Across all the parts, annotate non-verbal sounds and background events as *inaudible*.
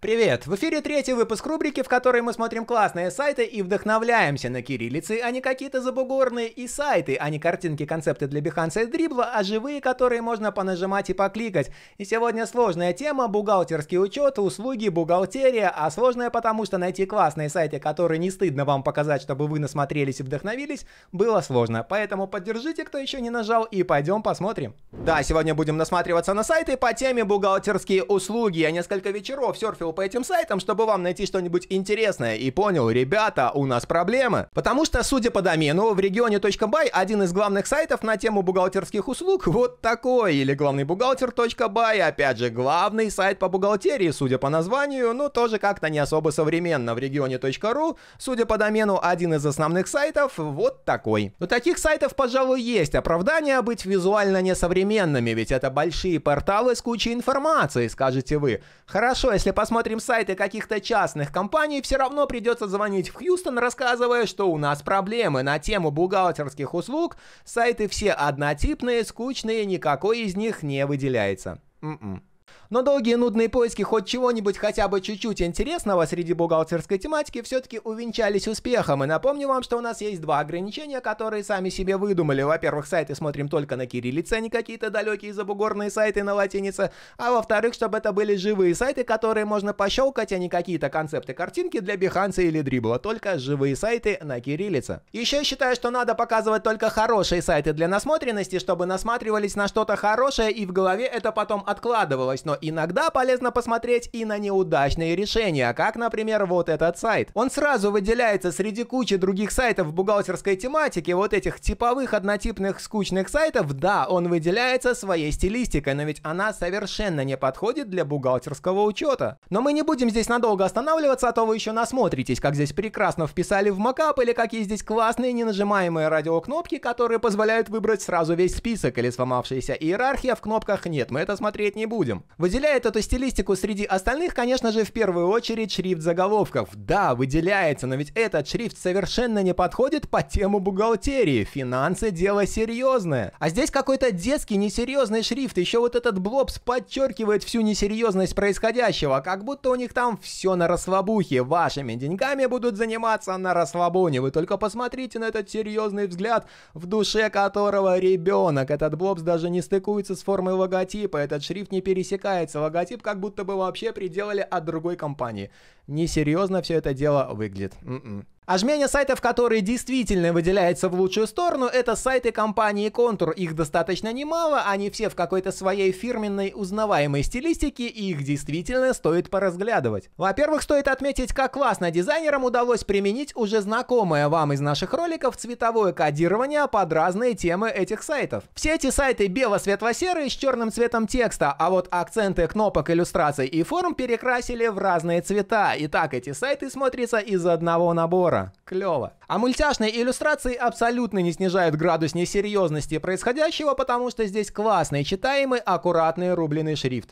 Привет! В эфире третий выпуск рубрики, в которой мы смотрим классные сайты и вдохновляемся на кириллицы, а не какие-то забугорные и сайты, а не картинки, концепты для Биханса и Дрибла, а живые, которые можно понажимать и покликать. И сегодня сложная тема – бухгалтерский учет, услуги, бухгалтерия, а сложная потому, что найти классные сайты, которые не стыдно вам показать, чтобы вы насмотрелись и вдохновились, было сложно. Поэтому поддержите, кто еще не нажал, и пойдем посмотрим. Да, сегодня будем насматриваться на сайты по теме бухгалтерские услуги. Я несколько вечеров серфил шарил по этим сайтам, чтобы вам найти что-нибудь интересное, и понял, ребята, у нас проблемы. Потому что, судя по домену, в регионе .by один из главных сайтов на тему бухгалтерских услуг вот такой, или главный бухгалтер.by, опять же, главный сайт по бухгалтерии, судя по названию, ну тоже как-то не особо современно в регионе .ru, судя по домену, один из основных сайтов вот такой. Но таких сайтов, пожалуй, есть оправдание быть визуально несовременными, ведь это большие порталы с кучей информации, скажете вы. Хорошо, если посмотрите смотрим сайты каких-то частных компаний, все равно придется звонить в Хьюстон, рассказывая, что у нас проблемы на тему бухгалтерских услуг. Сайты все однотипные, скучные, никакой из них не выделяется. М-м. Но долгие нудные поиски хоть чего-нибудь хотя бы чуть-чуть интересного среди бухгалтерской тематики все-таки увенчались успехом. И напомню вам, что у нас есть два ограничения, которые сами себе выдумали. Во-первых, сайты смотрим только на кириллице, а не какие-то далекие забугорные сайты на латинице. А во-вторых, чтобы это были живые сайты, которые можно пощелкать, а не какие-то концепты картинки для биханца или Дрибла. Только живые сайты на кириллице. Еще считаю, что надо показывать только хорошие сайты для насмотренности, чтобы насматривались на что-то хорошее и в голове это потом откладывалось. Но иногда полезно посмотреть и на неудачные решения, как, например, вот этот сайт. Он сразу выделяется среди кучи других сайтов бухгалтерской тематики, вот этих типовых, однотипных, скучных сайтов, да, он выделяется своей стилистикой, но ведь она совершенно не подходит для бухгалтерского учета. Но мы не будем здесь надолго останавливаться, а то вы еще насмотритесь, как здесь прекрасно вписали в макап или какие здесь классные ненажимаемые радиокнопки, которые позволяют выбрать сразу весь список или сломавшаяся иерархия в кнопках нет, мы это смотреть не будем. В Выделяет эту стилистику среди остальных, конечно же, в первую очередь шрифт заголовков. Да, выделяется, но ведь этот шрифт совершенно не подходит по тему бухгалтерии. Финансы – дело серьезное. А здесь какой-то детский несерьезный шрифт. Еще вот этот блобс подчеркивает всю несерьезность происходящего, как будто у них там все на расслабухе. Вашими деньгами будут заниматься на расслабоне. Вы только посмотрите на этот серьезный взгляд, в душе которого ребенок. Этот блобс даже не стыкуется с формой логотипа, этот шрифт не пересекает меняется логотип, как будто бы вообще приделали от другой компании. Несерьезно все это дело выглядит. Mm -mm. А жмение сайтов, которые действительно выделяются в лучшую сторону, это сайты компании Контур. Их достаточно немало, они все в какой-то своей фирменной узнаваемой стилистике, и их действительно стоит поразглядывать. Во-первых, стоит отметить, как классно дизайнерам удалось применить уже знакомое вам из наших роликов цветовое кодирование под разные темы этих сайтов. Все эти сайты бело-светло-серые с черным цветом текста, а вот акценты кнопок, иллюстраций и форм перекрасили в разные цвета. И так эти сайты смотрятся из одного набора юмора. Клево. А мультяшные иллюстрации абсолютно не снижают градус несерьезности происходящего, потому что здесь классный, читаемый, аккуратный рубленый шрифт.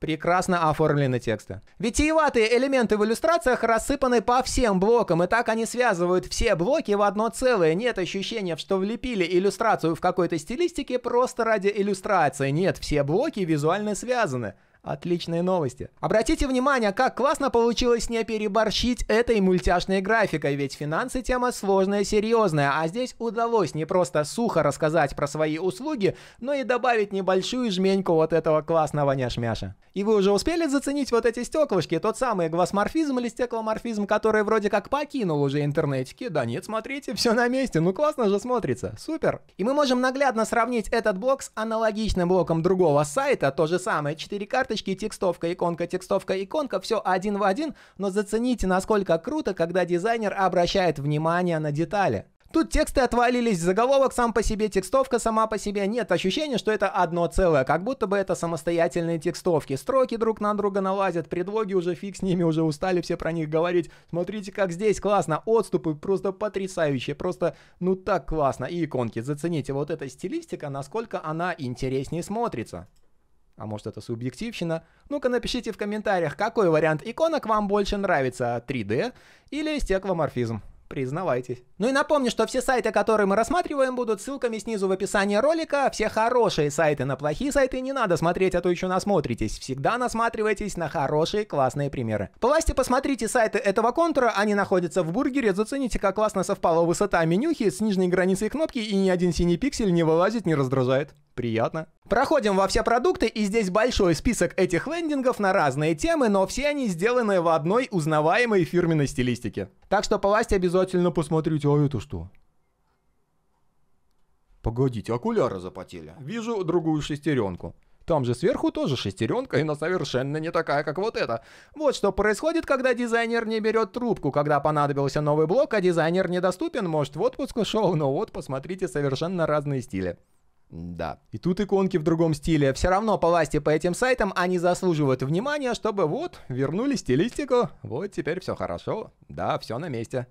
Прекрасно оформлены тексты. Витиеватые элементы в иллюстрациях рассыпаны по всем блокам, и так они связывают все блоки в одно целое. Нет ощущения, что влепили иллюстрацию в какой-то стилистике просто ради иллюстрации. Нет, все блоки визуально связаны. Отличные новости. Обратите внимание, как классно получилось не переборщить этой мультяшной графикой, ведь финансы тема сложная серьезная, а здесь удалось не просто сухо рассказать про свои услуги, но и добавить небольшую жменьку вот этого классного няшмяша. И вы уже успели заценить вот эти стеклышки, тот самый гласморфизм или стекломорфизм, который вроде как покинул уже интернетики? Да нет, смотрите, все на месте, ну классно же смотрится, супер. И мы можем наглядно сравнить этот блок с аналогичным блоком другого сайта, то же самое, 4 карты карточки, текстовка, иконка, текстовка, иконка, все один в один, но зацените, насколько круто, когда дизайнер обращает внимание на детали. Тут тексты отвалились, заголовок сам по себе, текстовка сама по себе. Нет ощущения, что это одно целое, как будто бы это самостоятельные текстовки. Строки друг на друга налазят, предлоги уже фиг с ними, уже устали все про них говорить. Смотрите, как здесь классно, отступы просто потрясающие, просто ну так классно. И иконки, зацените, вот эта стилистика, насколько она интереснее смотрится а может это субъективщина, ну-ка напишите в комментариях, какой вариант иконок вам больше нравится, 3D или стекломорфизм. Признавайтесь. Ну и напомню, что все сайты, которые мы рассматриваем, будут ссылками снизу в описании ролика. Все хорошие сайты на плохие сайты не надо смотреть, а то еще насмотритесь. Всегда насматривайтесь на хорошие классные примеры. Полазьте, посмотрите сайты этого контура, они находятся в бургере, зацените, как классно совпала высота менюхи с нижней границей кнопки, и ни один синий пиксель не вылазит, не раздражает приятно. Проходим во все продукты, и здесь большой список этих лендингов на разные темы, но все они сделаны в одной узнаваемой фирменной стилистике. Так что полазьте обязательно посмотрите, а это что? Погодите, окуляры запотели. Вижу другую шестеренку. Там же сверху тоже шестеренка, и она совершенно не такая, как вот эта. Вот что происходит, когда дизайнер не берет трубку, когда понадобился новый блок, а дизайнер недоступен, может в отпуск ушел, но вот посмотрите совершенно разные стили. Да. И тут иконки в другом стиле. Все равно по власти по этим сайтам, они заслуживают внимания, чтобы вот вернули стилистику. Вот теперь все хорошо. Да, все на месте.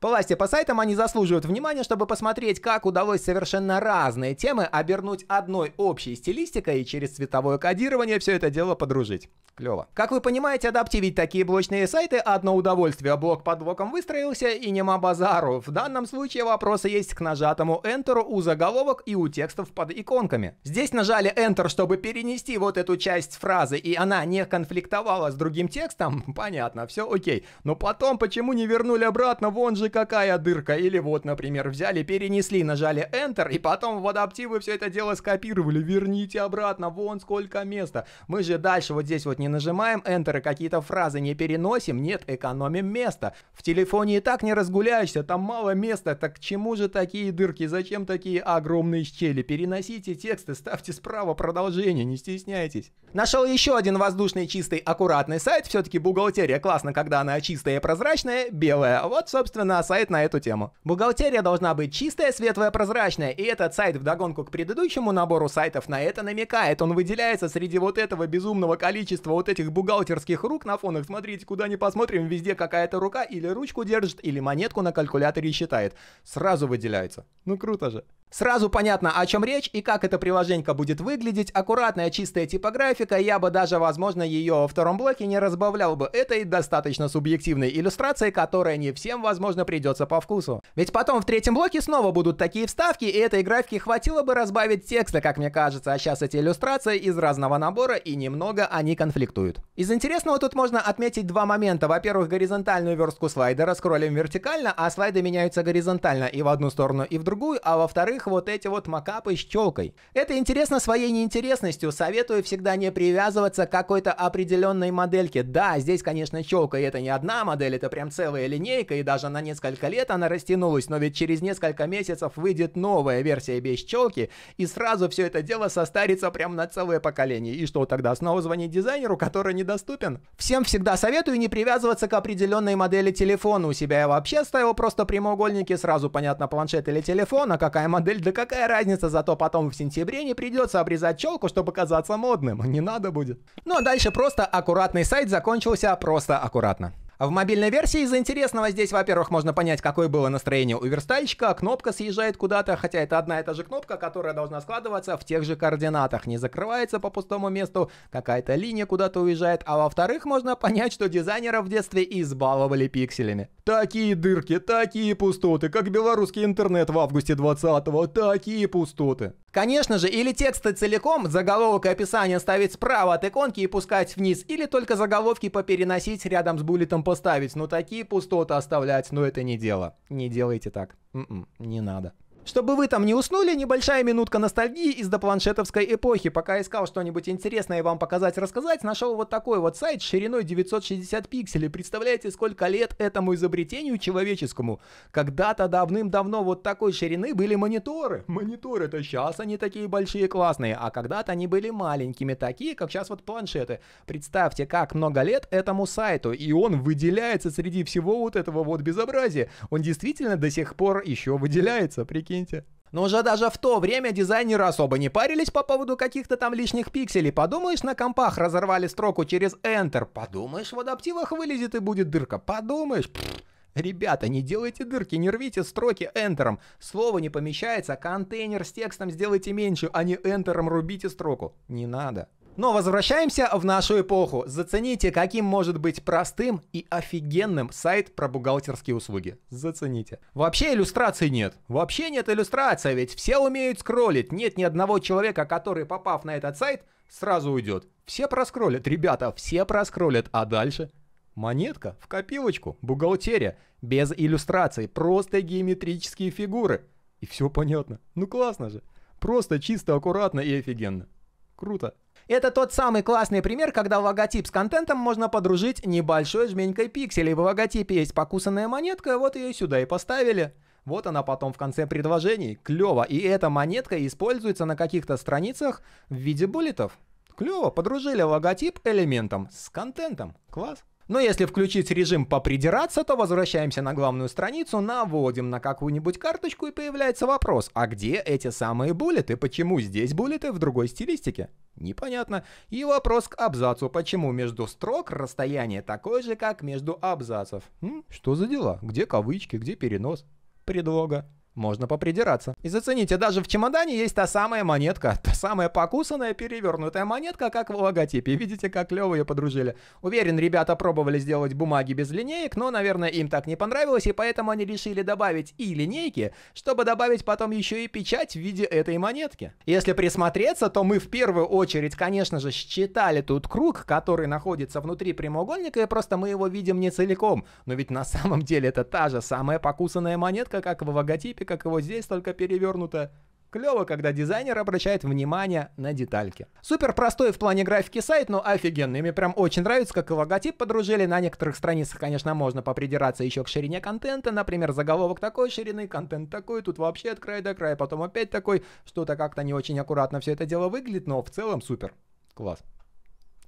По Власти по сайтам они заслуживают внимания, чтобы посмотреть, как удалось совершенно разные темы обернуть одной общей стилистикой и через цветовое кодирование все это дело подружить. Клево. Как вы понимаете, адаптивить такие блочные сайты одно удовольствие. Блок под блоком выстроился и нема базару. В данном случае вопросы есть к нажатому Enter у заголовок и у текстов под иконками. Здесь нажали Enter, чтобы перенести вот эту часть фразы, и она не конфликтовала с другим текстом. *laughs* Понятно, все окей. Но потом почему не вернули обратно? Вон же же какая дырка. Или вот, например, взяли, перенесли, нажали Enter, и потом в адаптивы все это дело скопировали. Верните обратно, вон сколько места. Мы же дальше вот здесь вот не нажимаем Enter и какие-то фразы не переносим. Нет, экономим место. В телефоне и так не разгуляешься, там мало места. Так к чему же такие дырки? Зачем такие огромные щели? Переносите тексты, ставьте справа продолжение, не стесняйтесь. Нашел еще один воздушный, чистый, аккуратный сайт. Все-таки бухгалтерия классно, когда она чистая и прозрачная, белая. Вот, собственно, сайт на эту тему. Бухгалтерия должна быть чистая, светлая, прозрачная, и этот сайт вдогонку к предыдущему набору сайтов на это намекает. Он выделяется среди вот этого безумного количества вот этих бухгалтерских рук на фонах. Смотрите, куда ни посмотрим, везде какая-то рука или ручку держит, или монетку на калькуляторе считает. Сразу выделяется. Ну круто же. Сразу понятно, о чем речь и как эта приложенька будет выглядеть. Аккуратная, чистая типографика, я бы даже, возможно, ее во втором блоке не разбавлял бы этой достаточно субъективной иллюстрацией, которая не всем, возможно, придется по вкусу. Ведь потом в третьем блоке снова будут такие вставки, и этой графике хватило бы разбавить тексты, как мне кажется, а сейчас эти иллюстрации из разного набора, и немного они конфликтуют. Из интересного тут можно отметить два момента. Во-первых, горизонтальную верстку слайдера скроллим вертикально, а слайды меняются горизонтально и в одну сторону, и в другую, а во-вторых, во-вторых, вот эти вот макапы с челкой. Это интересно своей неинтересностью. Советую всегда не привязываться к какой-то определенной модельке. Да, здесь, конечно, челка, и это не одна модель, это прям целая линейка, и даже на несколько лет она растянулась, но ведь через несколько месяцев выйдет новая версия без челки, и сразу все это дело состарится прям на целое поколение. И что тогда, снова звонить дизайнеру, который недоступен? Всем всегда советую не привязываться к определенной модели телефона. У себя я вообще ставил просто прямоугольники, сразу понятно планшет или телефон, а какая модель модель, да какая разница, зато потом в сентябре не придется обрезать челку, чтобы казаться модным. Не надо будет. Ну а дальше просто аккуратный сайт закончился просто аккуратно. В мобильной версии из за интересного здесь, во-первых, можно понять, какое было настроение у верстальщика. Кнопка съезжает куда-то, хотя это одна и та же кнопка, которая должна складываться в тех же координатах. Не закрывается по пустому месту, какая-то линия куда-то уезжает. А во-вторых, можно понять, что дизайнеров в детстве избаловали пикселями. Такие дырки, такие пустоты, как белорусский интернет в августе 20-го, такие пустоты. Конечно же, или тексты целиком, заголовок и описание ставить справа от иконки и пускать вниз, или только заголовки попереносить рядом с буллетом поставить. Но такие пустоты оставлять, но ну, это не дело. Не делайте так. М м-м, -м, не надо. Чтобы вы там не уснули, небольшая минутка ностальгии из допланшетовской эпохи. Пока искал что-нибудь интересное вам показать, рассказать, нашел вот такой вот сайт с шириной 960 пикселей. Представляете, сколько лет этому изобретению человеческому? Когда-то давным-давно вот такой ширины были мониторы. мониторы это сейчас они такие большие классные, а когда-то они были маленькими, такие, как сейчас вот планшеты. Представьте, как много лет этому сайту, и он выделяется среди всего вот этого вот безобразия. Он действительно до сих пор еще выделяется, прикинь прикиньте. Но уже даже в то время дизайнеры особо не парились по поводу каких-то там лишних пикселей. Подумаешь, на компах разорвали строку через Enter. Подумаешь, в адаптивах вылезет и будет дырка. Подумаешь. Пфф. Ребята, не делайте дырки, не рвите строки энтером. Слово не помещается, контейнер с текстом сделайте меньше, а не энтером рубите строку. Не надо. Но возвращаемся в нашу эпоху. Зацените, каким может быть простым и офигенным сайт про бухгалтерские услуги. Зацените. Вообще иллюстраций нет. Вообще нет иллюстрации, ведь все умеют скроллить. Нет ни одного человека, который, попав на этот сайт, сразу уйдет. Все проскролят, ребята, все проскролят. А дальше? Монетка в копилочку, бухгалтерия, без иллюстраций, просто геометрические фигуры. И все понятно. Ну классно же. Просто, чисто, аккуратно и офигенно. Круто. Это тот самый классный пример, когда логотип с контентом можно подружить небольшой жменькой пикселей. В логотипе есть покусанная монетка, вот ее сюда и поставили. Вот она потом в конце предложений. Клево. И эта монетка используется на каких-то страницах в виде буллетов. Клево, подружили логотип элементом с контентом. Класс. Но если включить режим «Попридираться», то возвращаемся на главную страницу, наводим на какую-нибудь карточку и появляется вопрос, а где эти самые буллеты, почему здесь буллеты в другой стилистике? Непонятно. И вопрос к абзацу, почему между строк расстояние такое же, как между абзацев? М? Что за дела? Где кавычки, где перенос? Предлога можно попридираться. И зацените, даже в чемодане есть та самая монетка, та самая покусанная, перевернутая монетка, как в логотипе. Видите, как клево ее подружили. Уверен, ребята пробовали сделать бумаги без линеек, но, наверное, им так не понравилось, и поэтому они решили добавить и линейки, чтобы добавить потом еще и печать в виде этой монетки. Если присмотреться, то мы в первую очередь, конечно же, считали тут круг, который находится внутри прямоугольника, и просто мы его видим не целиком. Но ведь на самом деле это та же самая покусанная монетка, как в логотипе, как его здесь, только перевернуто. Клево, когда дизайнер обращает внимание на детальки. Супер простой в плане графики сайт, но офигенный. Мне прям очень нравится, как и логотип подружили. На некоторых страницах, конечно, можно попридираться еще к ширине контента. Например, заголовок такой ширины, контент такой, тут вообще от края до края, потом опять такой. Что-то как-то не очень аккуратно все это дело выглядит, но в целом супер. Класс.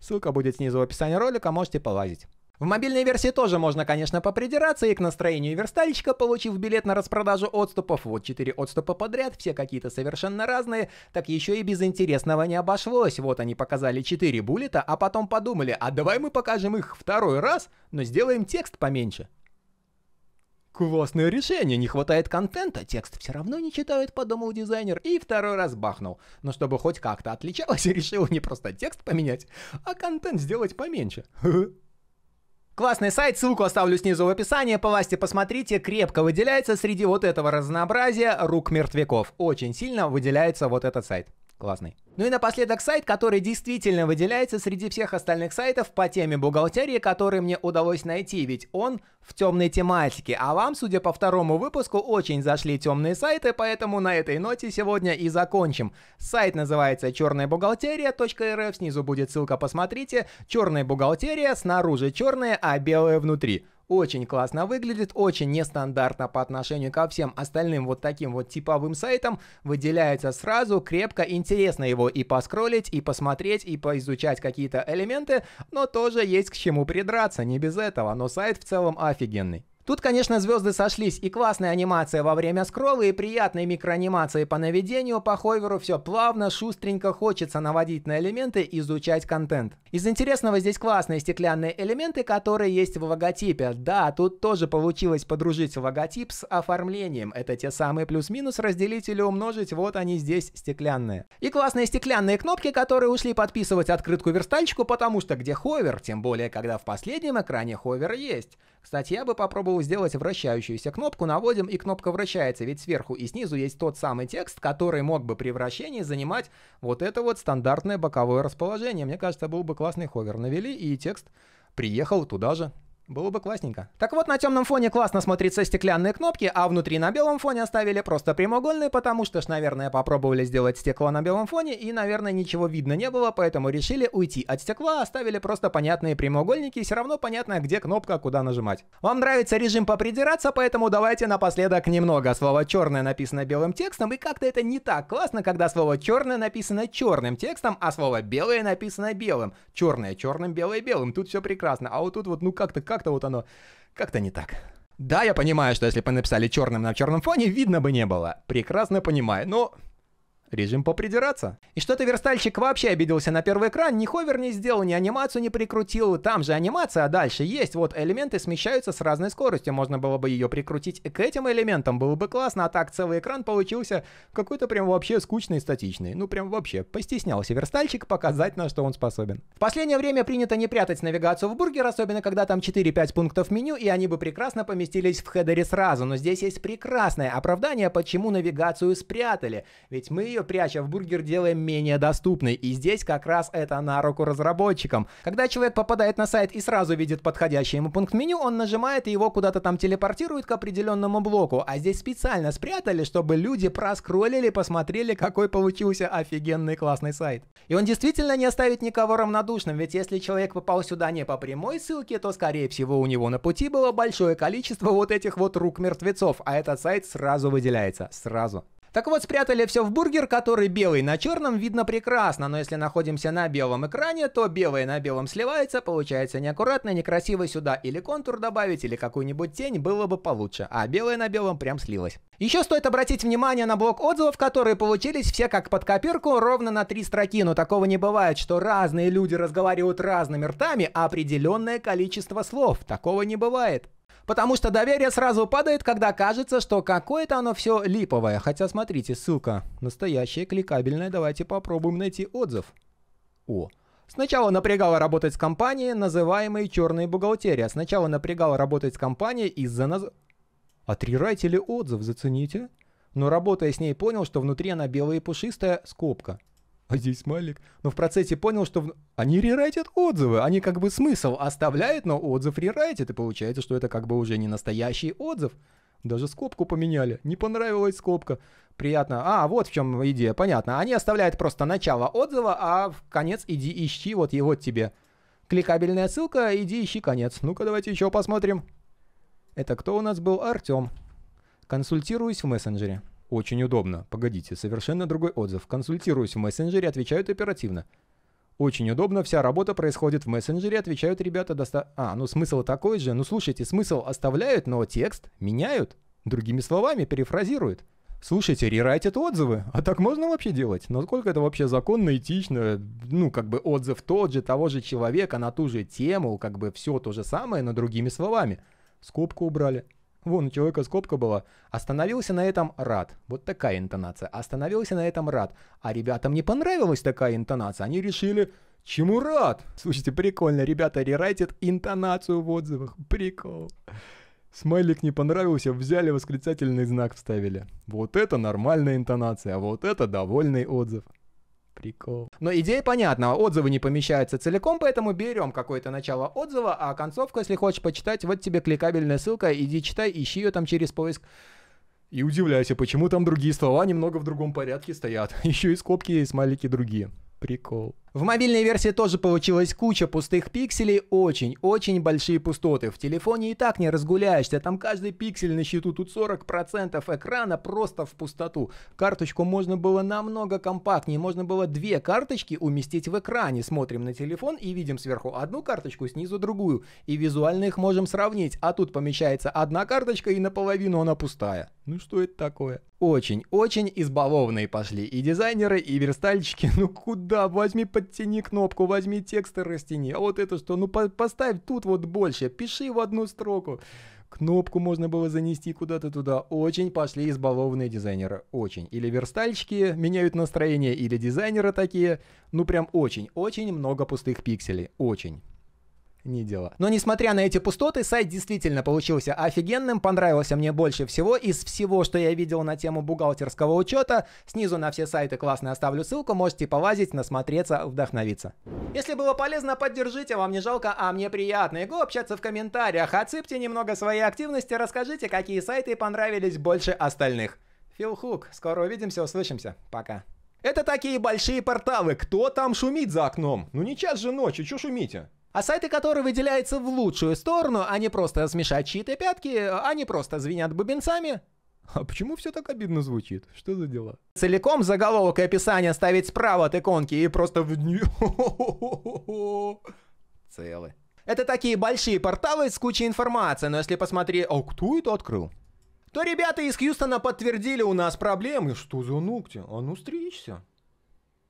Ссылка будет снизу в описании ролика, можете полазить. В мобильной версии тоже можно, конечно, попридираться и к настроению верстальщика, получив билет на распродажу отступов, вот четыре отступа подряд, все какие-то совершенно разные, так еще и без интересного не обошлось. Вот они показали четыре буллета, а потом подумали, а давай мы покажем их второй раз, но сделаем текст поменьше. Классное решение, не хватает контента, текст все равно не читают, подумал дизайнер, и второй раз бахнул. Но чтобы хоть как-то отличалось, *laughs* решил не просто текст поменять, а контент сделать поменьше. *laughs* Классный сайт, ссылку оставлю снизу в описании, полазьте, посмотрите, крепко выделяется среди вот этого разнообразия рук мертвяков. Очень сильно выделяется вот этот сайт. Классный. Ну и напоследок сайт, который действительно выделяется среди всех остальных сайтов по теме бухгалтерии, который мне удалось найти, ведь он в темной тематике. А вам, судя по второму выпуску, очень зашли темные сайты, поэтому на этой ноте сегодня и закончим. Сайт называется черная бухгалтерия.рф, снизу будет ссылка, посмотрите. Черная бухгалтерия, снаружи черная, а белая внутри. Очень классно выглядит, очень нестандартно по отношению ко всем остальным вот таким вот типовым сайтам. Выделяется сразу, крепко, интересно его и поскроллить, и посмотреть, и поизучать какие-то элементы, но тоже есть к чему придраться, не без этого, но сайт в целом офигенный. Тут, конечно, звезды сошлись. И классная анимация во время скролла, и приятные микроанимации по наведению по ховеру Все плавно, шустренько хочется наводить на элементы и изучать контент. Из интересного здесь классные стеклянные элементы, которые есть в логотипе. Да, тут тоже получилось подружить логотип с оформлением. Это те самые плюс-минус разделить или умножить. Вот они здесь стеклянные. И классные стеклянные кнопки, которые ушли подписывать открытку верстальщику, потому что где ховер, тем более когда в последнем экране ховер есть. Кстати, я бы попробовал сделать вращающуюся кнопку, наводим и кнопка вращается, ведь сверху и снизу есть тот самый текст, который мог бы при вращении занимать вот это вот стандартное боковое расположение. Мне кажется, был бы классный ховер. Навели и текст приехал туда же. Было бы классненько. Так вот, на темном фоне классно смотрятся стеклянные кнопки, а внутри на белом фоне оставили просто прямоугольные, потому что ж, наверное, попробовали сделать стекло на белом фоне, и, наверное, ничего видно не было, поэтому решили уйти от стекла, оставили просто понятные прямоугольники, и все равно понятно, где кнопка, куда нажимать. Вам нравится режим попридираться, поэтому давайте напоследок немного. Слово черное написано белым текстом, и как-то это не так классно, когда слово черное написано черным текстом, а слово белое написано белым. Черное черным, белое белым. Тут все прекрасно. А вот тут вот, ну как-то как как-то вот оно, как-то не так. Да, я понимаю, что если бы написали черным на черном фоне, видно бы не было. Прекрасно понимаю, но Режим попридираться. И что-то верстальщик вообще обиделся на первый экран, ни ховер не сделал, ни анимацию не прикрутил. Там же анимация, а дальше есть. Вот элементы смещаются с разной скоростью. Можно было бы ее прикрутить к этим элементам, было бы классно, а так целый экран получился какой-то прям вообще скучный и статичный. Ну прям вообще, постеснялся верстальщик показать, на что он способен. В последнее время принято не прятать навигацию в бургер, особенно когда там 4-5 пунктов меню, и они бы прекрасно поместились в хедере сразу. Но здесь есть прекрасное оправдание, почему навигацию спрятали. Ведь мы ее ее, пряча в бургер, делаем менее доступной. И здесь как раз это на руку разработчикам. Когда человек попадает на сайт и сразу видит подходящий ему пункт меню, он нажимает и его куда-то там телепортирует к определенному блоку. А здесь специально спрятали, чтобы люди проскроллили, посмотрели, какой получился офигенный классный сайт. И он действительно не оставит никого равнодушным, ведь если человек попал сюда не по прямой ссылке, то скорее всего у него на пути было большое количество вот этих вот рук мертвецов, а этот сайт сразу выделяется, сразу. Так вот, спрятали все в бургер, который белый на черном видно прекрасно, но если находимся на белом экране, то белое на белом сливается, получается неаккуратно, некрасиво сюда или контур добавить, или какую-нибудь тень было бы получше, а белое на белом прям слилось. Еще стоит обратить внимание на блок отзывов, которые получились все как под копирку, ровно на три строки, но такого не бывает, что разные люди разговаривают разными ртами, а определенное количество слов, такого не бывает. Потому что доверие сразу падает, когда кажется, что какое-то оно все липовое. Хотя смотрите, ссылка настоящая, кликабельная. Давайте попробуем найти отзыв. О, Сначала напрягало работать с компанией, называемой черной бухгалтерия. А сначала напрягало работать с компанией из-за наз... Отрирайте ли отзыв, зацените. Но работая с ней понял, что внутри она белая и пушистая скобка а здесь смайлик. Но в процессе понял, что в... они рерайтят отзывы. Они как бы смысл оставляют, но отзыв рерайтят. И получается, что это как бы уже не настоящий отзыв. Даже скобку поменяли. Не понравилась скобка. Приятно. А, вот в чем идея. Понятно. Они оставляют просто начало отзыва, а в конец иди ищи, вот его вот тебе. Кликабельная ссылка, иди ищи конец. Ну-ка, давайте еще посмотрим. Это кто у нас был? Артем. Консультируюсь в мессенджере. Очень удобно. Погодите, совершенно другой отзыв. Консультируюсь в мессенджере, отвечают оперативно. Очень удобно, вся работа происходит в мессенджере, отвечают ребята доста... А, ну смысл такой же. Ну слушайте, смысл оставляют, но текст меняют. Другими словами, перефразируют. Слушайте, рерайтят отзывы. А так можно вообще делать? Насколько это вообще законно, этично? Ну, как бы отзыв тот же, того же человека на ту же тему, как бы все то же самое, но другими словами. Скобку убрали. Вон, у человека скобка была. Остановился на этом рад. Вот такая интонация. Остановился на этом рад. А ребятам не понравилась такая интонация. Они решили, чему рад? Слушайте, прикольно. Ребята рерайтят интонацию в отзывах. Прикол. Смайлик не понравился, взяли восклицательный знак, вставили. Вот это нормальная интонация, а вот это довольный отзыв. Прикол. Но идея понятна, отзывы не помещаются целиком, поэтому берем какое-то начало отзыва, а концовку, если хочешь почитать, вот тебе кликабельная ссылка, иди читай, ищи ее там через поиск. И удивляйся, почему там другие слова немного в другом порядке стоят. *laughs* Еще и скобки и смайлики другие. Прикол. В мобильной версии тоже получилась куча пустых пикселей, очень-очень большие пустоты. В телефоне и так не разгуляешься, там каждый пиксель на счету, тут 40% экрана просто в пустоту. Карточку можно было намного компактнее, можно было две карточки уместить в экране. Смотрим на телефон и видим сверху одну карточку, снизу другую. И визуально их можем сравнить, а тут помещается одна карточка и наполовину она пустая. Ну что это такое? Очень-очень избалованные пошли и дизайнеры, и верстальщики, *laughs* ну куда возьми подтяни кнопку, возьми текст и растяни. А вот это что? Ну по поставь тут вот больше, пиши в одну строку. Кнопку можно было занести куда-то туда. Очень пошли избалованные дизайнеры. Очень. Или верстальщики меняют настроение, или дизайнеры такие. Ну прям очень. Очень много пустых пикселей. Очень не дело. Но несмотря на эти пустоты, сайт действительно получился офигенным, понравился мне больше всего. Из всего, что я видел на тему бухгалтерского учета, снизу на все сайты классные, оставлю ссылку, можете полазить, насмотреться, вдохновиться. Если было полезно, поддержите, вам не жалко, а мне приятно. Его общаться в комментариях, отсыпьте немного своей активности, расскажите, какие сайты понравились больше остальных. Фил Хук, скоро увидимся, услышимся, пока. Это такие большие порталы, кто там шумит за окном? Ну не час же ночи, чё шумите? А сайты, которые выделяются в лучшую сторону, а не просто смешать чьи-то пятки, а не просто звенят бубенцами, а почему все так обидно звучит? Что за дела? Целиком заголовок и описание ставить справа от иконки и просто в *laughs* Целы. Это такие большие порталы с кучей информации, но если посмотреть... А кто это открыл? То ребята из Хьюстона подтвердили, у нас проблемы. Что за ногти? А ну стричься.